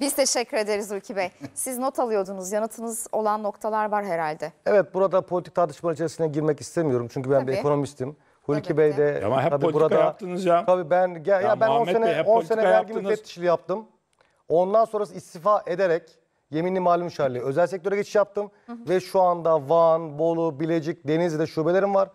Biz teşekkür ederiz Ülki Bey. Siz not alıyordunuz. Yanıtınız olan noktalar var herhalde. Evet burada politik tartışmalar içerisine girmek istemiyorum. Çünkü ben Tabii. bir ekonomistim. Hulki Bey de Ama hep tabii burada yaptınız ya. tabii ben ya, Ya ben 10 Muhammed Bey, sene hep 10 sene politika vergi yaptınız. yaptım. Ondan sonrası istifa ederek yeminli malum şerli özel sektöre geçiş yaptım ve şu anda Van, Bolu, Bilecik, Denizli'de şubelerim var.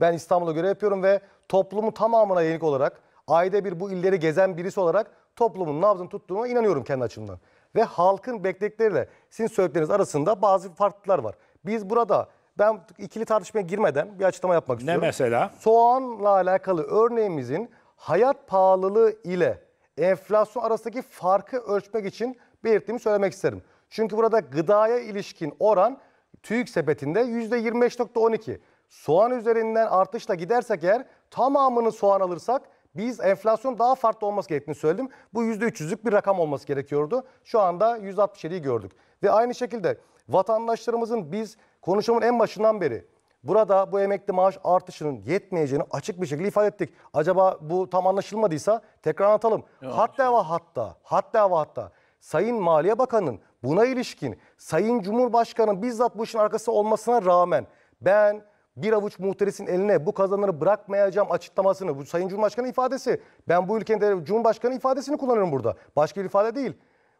Ben İstanbul'a göre yapıyorum ve toplumu tamamına yönelik olarak ayda bir bu illeri gezen birisi olarak toplumun nabzını tuttuğuna inanıyorum kendi açımdan. Ve halkın beklekleriyle sizin söyledikleriniz arasında bazı farklılıklar var. Biz burada ben ikili tartışmaya girmeden bir açıklama yapmak ne istiyorum. Ne mesela? Soğanla alakalı örneğimizin hayat pahalılığı ile enflasyon arasındaki farkı ölçmek için belirttiğimi söylemek isterim. Çünkü burada gıdaya ilişkin oran TÜİK sepetinde %25.12. Soğan üzerinden artışla gidersek eğer tamamını soğan alırsak biz enflasyon daha farklı olması gerektiğini söyledim. Bu %300'lük bir rakam olması gerekiyordu. Şu anda 167'yi gördük. Ve aynı şekilde vatandaşlarımızın biz konuşmamın en başından beri burada bu emekli maaş artışının yetmeyeceğini açık bir şekilde ifade ettik. Acaba bu tam anlaşılmadıysa tekrar anlatalım. Ya, hatta şey. ve hatta, hatta ve hatta Sayın Maliye Bakanı'nın buna ilişkin Sayın Cumhurbaşkanı bizzat bu işin arkası olmasına rağmen ben bir avuç muhteresin eline bu kazanları bırakmayacağım açıklamasını, bu Sayın Cumhurbaşkanı ifadesi. Ben bu ülkede Cumhurbaşkanı ifadesini kullanıyorum burada. Başka bir ifade değil.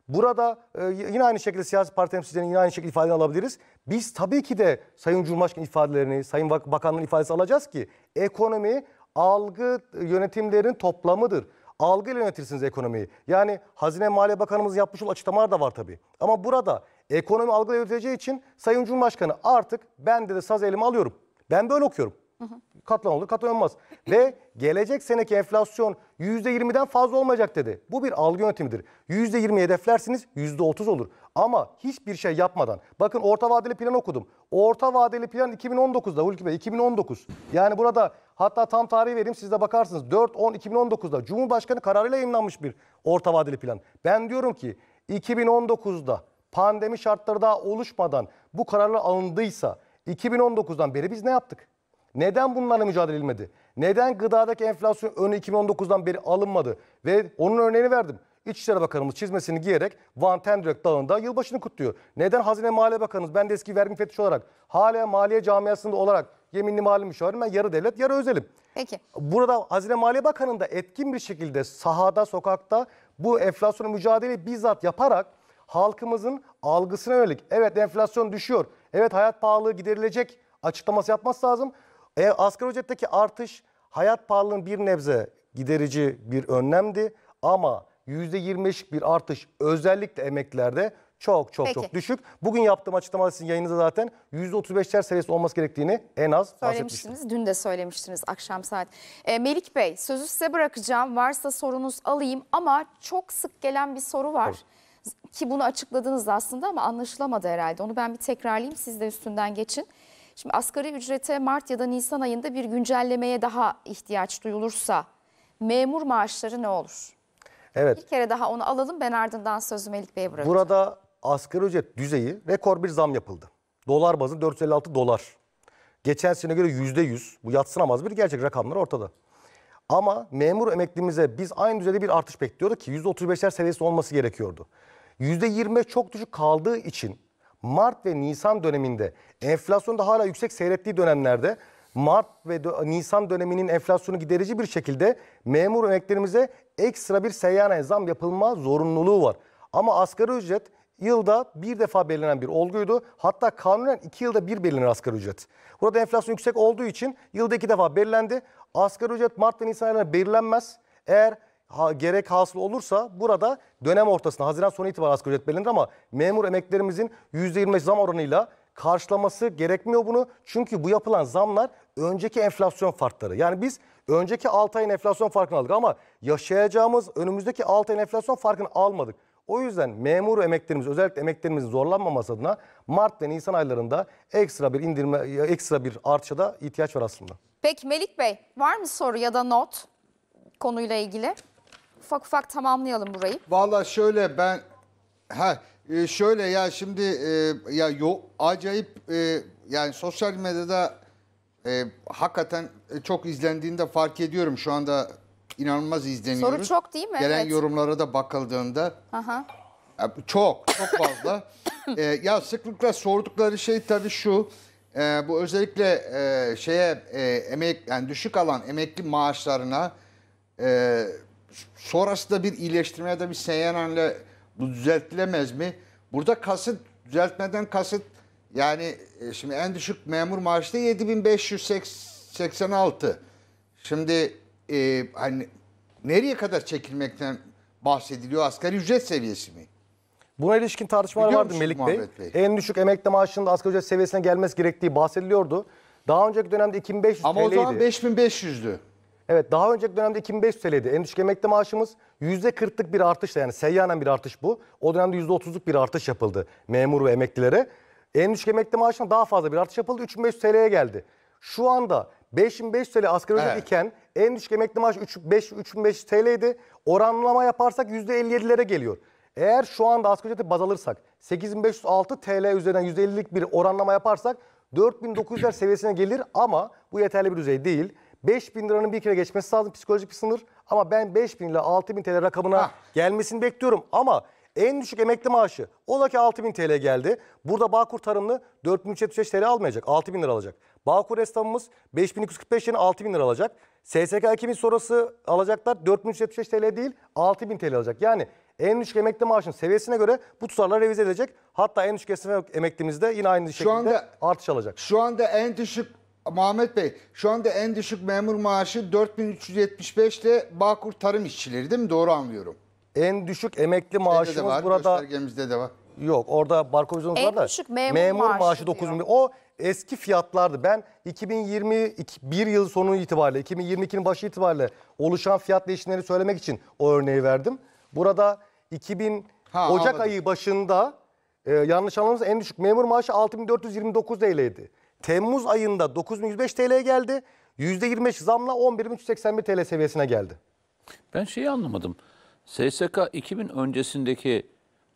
Burada e, yine aynı şekilde siyasi parti temsilcilerinin yine aynı şekilde ifadelerini alabiliriz. Biz tabii ki de Sayın Cumhurbaşkanı ifadelerini, Sayın Bakanlığın ifadesi alacağız ki ekonomi algı yönetimlerin toplamıdır. Algı ile yönetirsiniz ekonomiyi. Yani Hazine Maliye Bakanımız yapmış olduğu açıklamalar da var tabii. Ama burada ekonomi algı yöneteceği için Sayın Cumhurbaşkanı artık ben de, de saz elime alıyorum. Ben böyle okuyorum. Hı hı. Katlan olur, katlan olmaz. Ve gelecek seneki enflasyon %20'den fazla olmayacak dedi. Bu bir algı yönetimidir. %20 hedeflersiniz %30 olur. Ama hiçbir şey yapmadan. Bakın orta vadeli plan okudum. Orta vadeli plan 2019'da Hulki Bey 2019. Yani burada hatta tam tarihi vereyim siz de bakarsınız. 4-10-2019'da Cumhurbaşkanı kararıyla yayınlanmış bir orta vadeli plan. Ben diyorum ki 2019'da pandemi şartları daha oluşmadan bu kararlar alındıysa 2019'dan beri biz ne yaptık? Neden bunlarla mücadele edilmedi? Neden gıdadaki enflasyon önü 2019'dan beri alınmadı? Ve onun örneğini verdim. İçişleri Bakanımız çizmesini giyerek Van Tendrek Dağı'nda yılbaşını kutluyor. Neden Hazine Maliye Bakanımız, ben de eski vergi müfettişi olarak, hala maliye camiasında olarak yeminli mali müşavirim ben yarı devlet yarı özelim. Peki. Burada Hazine Maliye Bakanı'nda etkin bir şekilde sahada, sokakta bu enflasyonu mücadele bizzat yaparak halkımızın algısına yönelik evet enflasyon düşüyor, evet hayat pahalılığı giderilecek açıklaması yapması lazım. E, asgari ücretteki artış hayat pahalılığının bir nebze giderici bir önlemdi ama %25'lik bir artış özellikle emeklilerde çok çok Peki. çok düşük. Bugün yaptığım açıklamada sizin yayınınızda zaten %35'ler seviyesi olması gerektiğini en az bahsetmiştiniz. Dün de söylemiştiniz akşam saat. E, Melik Bey sözü size bırakacağım. Varsa sorunuz alayım ama çok sık gelen bir soru var. Tabii. Ki bunu açıkladınız aslında ama anlaşılamadı herhalde. Onu ben bir tekrarlayayım siz de üstünden geçin. Şimdi asgari ücrete Mart ya da Nisan ayında bir güncellemeye daha ihtiyaç duyulursa memur maaşları ne olur? Evet. Bir kere daha onu alalım ben ardından sözü Melik Bey'e bırakacağım. Burada asgari ücret düzeyi rekor bir zam yapıldı. Dolar bazı 456 dolar. Geçen sene göre %100 bu yatsınamaz bir gerçek rakamlar ortada. Ama memur emeklimize biz aynı düzeyde bir artış bekliyorduk ki %35'ler seviyesi olması gerekiyordu. %20 çok düşük kaldığı için Mart ve Nisan döneminde enflasyon da hala yüksek seyrettiği dönemlerde Mart ve Nisan döneminin enflasyonu giderici bir şekilde memur emeklerimize ekstra bir seyyane zam yapılma zorunluluğu var. Ama asgari ücret yılda bir defa belirlenen bir olguydu. Hatta kanunen iki yılda bir belirlenir asgari ücret. Burada enflasyon yüksek olduğu için yılda iki defa belirlendi. Asgari ücret Mart ve Nisan aylarında belirlenmez. Eğer ha, gerek hasıl olursa burada dönem ortasında Haziran sonu itibariyle asgari ücret belirlenir ama memur emeklerimizin %25 zam oranıyla karşılaması gerekmiyor bunu. Çünkü bu yapılan zamlar önceki enflasyon farkları. Yani biz önceki 6 ayın enflasyon farkını aldık ama yaşayacağımız önümüzdeki 6 ayın enflasyon farkını almadık. O yüzden memur emeklerimiz özellikle emeklerimizin zorlanmaması adına Mart ve Nisan aylarında ekstra bir indirme ekstra bir artışa da ihtiyaç var aslında. Peki Melik Bey var mı soru ya da not konuyla ilgili? Ufak ufak tamamlayalım burayı. Vallahi şöyle ben ha e, şöyle ya şimdi e, ya yo, acayip e, yani sosyal medyada e, hakikaten çok izlendiğinde fark ediyorum şu anda inanılmaz izleniyoruz. Soru çok değil mi? Gelen evet. yorumlara da bakıldığında Aha. çok, çok fazla. ee, ya sıklıkla sordukları şey tabii şu. E, bu özellikle e, şeye e, emek yani düşük alan emekli maaşlarına e, da bir iyileştirme ya da bir seyyananla bu düzeltilemez mi? Burada kasıt düzeltmeden kasıt yani e, şimdi en düşük memur maaşı da 7586. Şimdi e, hani nereye kadar çekilmekten bahsediliyor? Asgari ücret seviyesi mi? Buna ilişkin tartışmalar Biliyor vardı Melik Bey. Bey. En düşük emekli maaşının da asgari ücret seviyesine gelmesi gerektiği bahsediliyordu. Daha önceki dönemde 2500 TL'ydi. Ama o zaman 5500'dü. Evet daha önceki dönemde 2500 TL'ydi. En düşük emekli maaşımız %40'lık bir artışla yani seyyanen bir artış bu. O dönemde %30'luk bir artış yapıldı memur ve emeklilere. En düşük emekli maaşına daha fazla bir artış yapıldı. 3500 TL'ye geldi. Şu anda 5500 TL asgari ücret Evet. iken en düşük emekli maaş 3 5 3500 TL'ydi. Oranlama yaparsak %57'lere geliyor. Eğer şu anda asgari ücreti baz alırsak 8506 TL üzerinden %50'lik bir oranlama yaparsak 4900'ler seviyesine gelir ama bu yeterli bir düzey değil. 5000 liranın bir kere geçmesi lazım psikolojik bir sınır ama ben 5000 ile 6000 TL rakamına Ah. gelmesini bekliyorum ama en düşük emekli maaşı ola ki 6000 TL geldi. Burada Bağkur Tarımlı 4375 TL almayacak 6000 lira alacak. Bağkur esnafımız 5245 yerine 6000 lira alacak. SSK 2000 sonrası alacaklar 4375 TL değil 6000 TL alacak. Yani en düşük emekli maaşın seviyesine göre bu tutarlar revize edecek. Hatta en düşük esnaf emeklimizde yine aynı şekilde şu anda, artış alacak. Şu anda en düşük Muhammed Bey şu anda en düşük memur maaşı 4375 ile Bağkur Tarım işçileri, değil mi? Doğru anlıyorum. En düşük emekli maaşımız de var, burada. de var. Yok orada barkovizonuz var da. En düşük memur, memur maaşı, maaşı 9000. O eski fiyatlardı. Ben 2021 yıl sonu itibariyle, 2022'nin başı itibariyle oluşan fiyat değişimleri söylemek için o örneği verdim. Burada 2000 ha, Ocak anladım. ayı başında e, yanlış anlamanız en düşük memur maaşı 6429 idi. Temmuz ayında 9105 TL geldi. %25 zamla 11381 TL seviyesine geldi. Ben şeyi anlamadım. SSK 2000 öncesindeki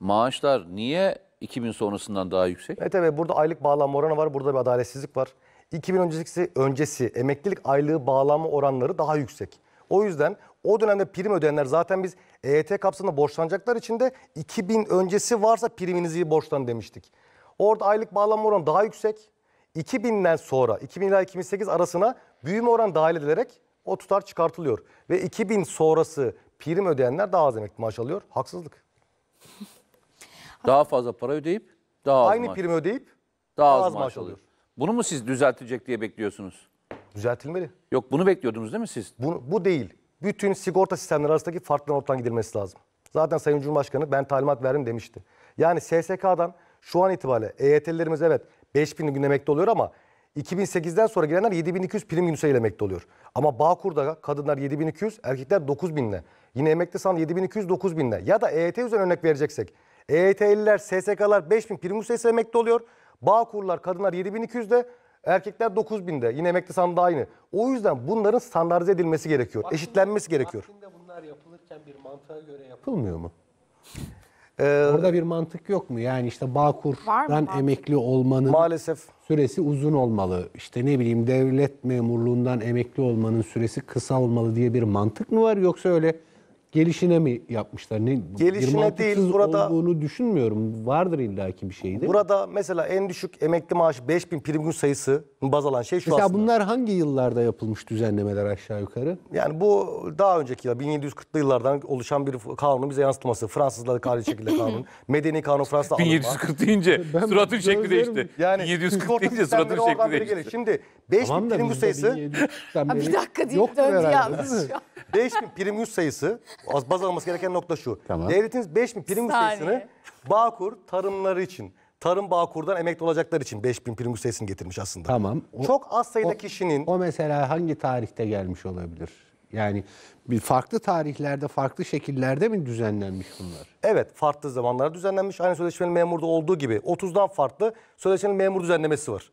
maaşlar niye 2000 sonrasından daha yüksek. Evet evet burada aylık bağlanma oranı var. Burada bir adaletsizlik var. 2000 öncesi, öncesi emeklilik aylığı bağlanma oranları daha yüksek. O yüzden o dönemde prim ödeyenler zaten biz EYT kapsamında borçlanacaklar için de 2000 öncesi varsa priminizi borçlan demiştik. Orada aylık bağlanma oranı daha yüksek. 2000'den sonra 2000 ila 2008 arasına büyüme oranı dahil edilerek o tutar çıkartılıyor. Ve 2000 sonrası prim ödeyenler daha az emekli maaş alıyor. Haksızlık. Daha fazla para ödeyip daha az Aynı maaş, primi ödeyip daha az, maaş, alıyor. Bunu mu siz düzeltecek diye bekliyorsunuz? düzeltilmeli. Yok bunu bekliyordunuz değil mi siz? Bu, bu değil. Bütün sigorta sistemleri arasındaki farkların ortadan gidilmesi lazım. Zaten Sayın Cumhurbaşkanı ben talimat verdim demişti. Yani SSK'dan şu an itibariyle EYT'lilerimiz evet 5000 gün emekli oluyor ama 2008'den sonra gelenler 7200 prim günü sayıyla emekli oluyor. Ama Bağkur'da kadınlar 7200, erkekler 9000'le. Yine emekli san 7200 9000'le. Ya da EYT üzerine örnek vereceksek EYT'liler, SSK'lar 5000 prim üstesi emekli oluyor. Bağkurlar, kadınlar 7200'de, erkekler 9000'de. Yine emekli sandığı aynı. O yüzden bunların standartize edilmesi gerekiyor. Vaktinde, eşitlenmesi gerekiyor. Vaktinde bunlar yapılırken bir mantığa göre yapılmıyor mu? Ee, Orada bir mantık yok mu? Yani işte Bağkur'dan emekli olmanın maalesef süresi uzun olmalı. İşte ne bileyim devlet memurluğundan emekli olmanın süresi kısa olmalı diye bir mantık mı var? Yoksa öyle gelişine mi yapmışlar? Ne, gelişine değil burada olduğunu düşünmüyorum. Vardır illaki bir şeydi. Burada mesela en düşük emekli maaşı 5000 prim gün sayısı baz alan şey şu mesela aslında. bunlar hangi yıllarda yapılmış düzenlemeler aşağı yukarı? Yani bu daha önceki yıllar 1740'lı yıllardan oluşan bir kanunun bize yansıtması. Fransızlar kari şekilde kanun. Medeni kanun Fransa'da 1740 deyince suratın şekli değişti. Yani 1740 deyince suratın şekli değişti. Şimdi 5000 tamam prim gün sayısı. bir dakika deyip döndü yalnız şu an. 5000 prim yüz sayısı az baz alması gereken nokta şu. Tamam. Devletiniz 5000 prim yüz sayısını Bağkur tarımları için Tarım Bağkur'dan emekli olacaklar için 5000 prim yüz sayısını getirmiş aslında. Tamam. O, Çok az sayıda o, kişinin... O mesela hangi tarihte gelmiş olabilir? Yani bir farklı tarihlerde, farklı şekillerde mi düzenlenmiş bunlar? Evet, farklı zamanlarda düzenlenmiş. Aynı sözleşmeli memurda olduğu gibi 30'dan farklı sözleşmeli memur düzenlemesi var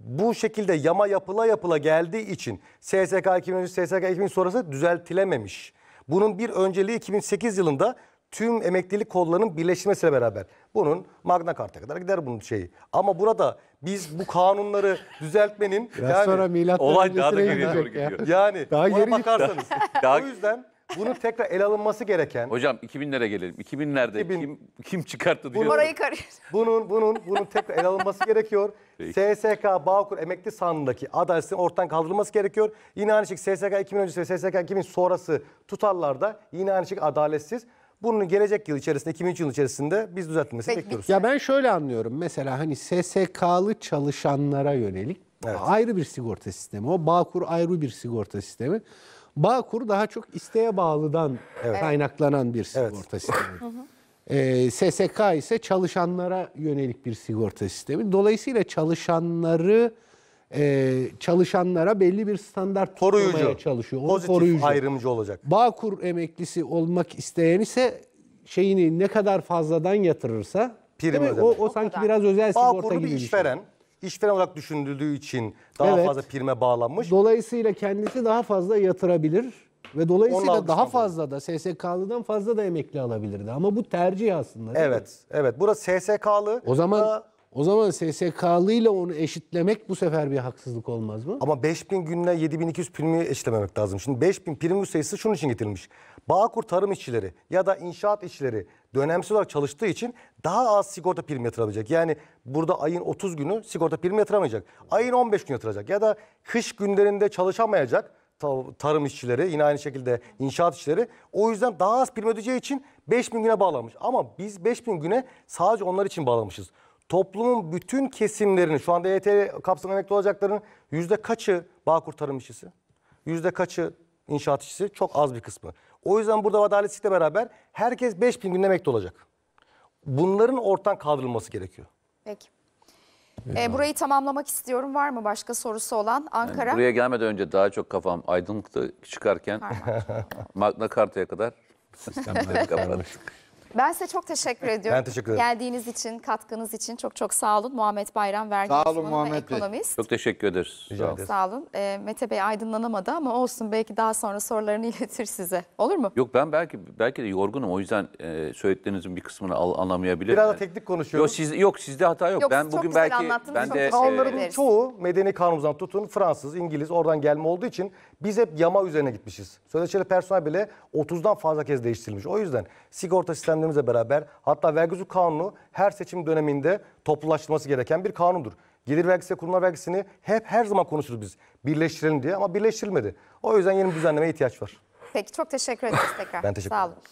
bu şekilde yama yapıla yapıla geldiği için SSK 2013, SSK 2000 sonrası düzeltilememiş. Bunun bir önceliği 2008 yılında tüm emeklilik kollarının birleşmesiyle beraber. Bunun Magna Carta kadar gider bunun şeyi. Ama burada biz bu kanunları düzeltmenin Biraz yani sonra olay daha da geriye doğru gidiyor. yani daha geri bakarsanız. daha, o yüzden bunu tekrar el alınması gereken Hocam 2000'lere gelelim. 2000'lerde 2000 kim, kim çıkarttı diyor. Orayı karış. bunun bunun bunun tekrar el alınması gerekiyor. Peki. SSK Bağkur emekli sandığındaki adaletin ortadan kaldırılması gerekiyor. Yine aynı şekilde SSK 2000 öncesi ve SSK 2000 sonrası tutarlarda yine aynı şekilde adaletsiz. Bunun gelecek yıl içerisinde 2003 yıl içerisinde biz düzeltmesini bekliyoruz. Ya ben şöyle anlıyorum. Mesela hani SSK'lı çalışanlara yönelik Evet. ayrı bir sigorta sistemi. O Bağkur ayrı bir sigorta sistemi. Bağkur daha çok isteğe bağlıdan evet. kaynaklanan bir sigorta evet. sistemi. e, ee, SSK ise çalışanlara yönelik bir sigorta sistemi. Dolayısıyla çalışanları e, çalışanlara belli bir standart koruyucu. tutmaya çalışıyor. Onu Pozitif koruyucu. ayrımcı olacak. Bağkur emeklisi olmak isteyen ise şeyini ne kadar fazladan yatırırsa Prim o, o sanki o biraz özel sigorta Bağkurlu gibi bir şey. işveren. Şey işveren olarak düşündüğü için daha evet. fazla prime bağlanmış. Dolayısıyla kendisi daha fazla yatırabilir ve dolayısıyla daha fazla da SSK'lıdan fazla da emekli alabilirdi. Ama bu tercih aslında. evet, mi? evet. Burası SSK'lı. O zaman o zaman SSK'lıyla onu eşitlemek bu sefer bir haksızlık olmaz mı? Ama 5000 günle 7200 primi eşitlememek lazım. Şimdi 5000 prim sayısı şunun için getirilmiş. Bağkur tarım işçileri ya da inşaat işçileri dönemsel olarak çalıştığı için daha az sigorta primi yatırabilecek. Yani burada ayın 30 günü sigorta primi yatıramayacak. Ayın 15 günü yatıracak ya da kış günlerinde çalışamayacak tarım işçileri yine aynı şekilde inşaat işçileri o yüzden daha az prim ödeyeceği için 5000 güne bağlanmış. Ama biz 5000 güne sadece onlar için bağlamışız toplumun bütün kesimlerini şu anda EYT kapsamında emekli olacakların yüzde kaçı Bağkur tarım işçisi? Yüzde kaçı inşaat işçisi? Çok az bir kısmı. O yüzden burada adaletsizlikle beraber herkes 5000 gün emekli olacak. Bunların ortadan kaldırılması gerekiyor. Peki. E, burayı tamamlamak istiyorum. Var mı başka sorusu olan Ankara? Yani buraya gelmeden önce daha çok kafam aydınlıkta çıkarken Magna Carta'ya kadar sistemleri kapattık. Ben size çok teşekkür ediyorum. Ben teşekkür ederim. Geldiğiniz için, katkınız için çok çok sağ olun. Muhammed Bayram vergi sağ olun, Muhammed ve ekonomist. Çok teşekkür ederiz. Rica sağ Sağ olun. E, Mete Bey aydınlanamadı ama olsun belki daha sonra sorularını iletir size. Olur mu? Yok ben belki belki de yorgunum. O yüzden e, söylediklerinizin bir kısmını al, anlamayabilirim. Biraz da teknik konuşuyoruz. Yok, siz, yok sizde hata yok. yok ben bugün belki ben de kanunların e, çoğu medeni kanunumuzdan tutun Fransız, İngiliz oradan gelme olduğu için biz hep yama üzerine gitmişiz. Sözleşmeli personel bile 30'dan fazla kez değiştirilmiş. O yüzden sigorta sistemleri sistemlerimizle beraber hatta vergisi kanunu her seçim döneminde toplulaştırılması gereken bir kanundur. Gelir vergisi ve kurumlar vergisini hep her zaman konuşuruz biz. Birleştirelim diye ama birleştirilmedi. O yüzden yeni bir düzenlemeye ihtiyaç var. Peki çok teşekkür ederiz tekrar. ben teşekkür ederim. Sağ olun.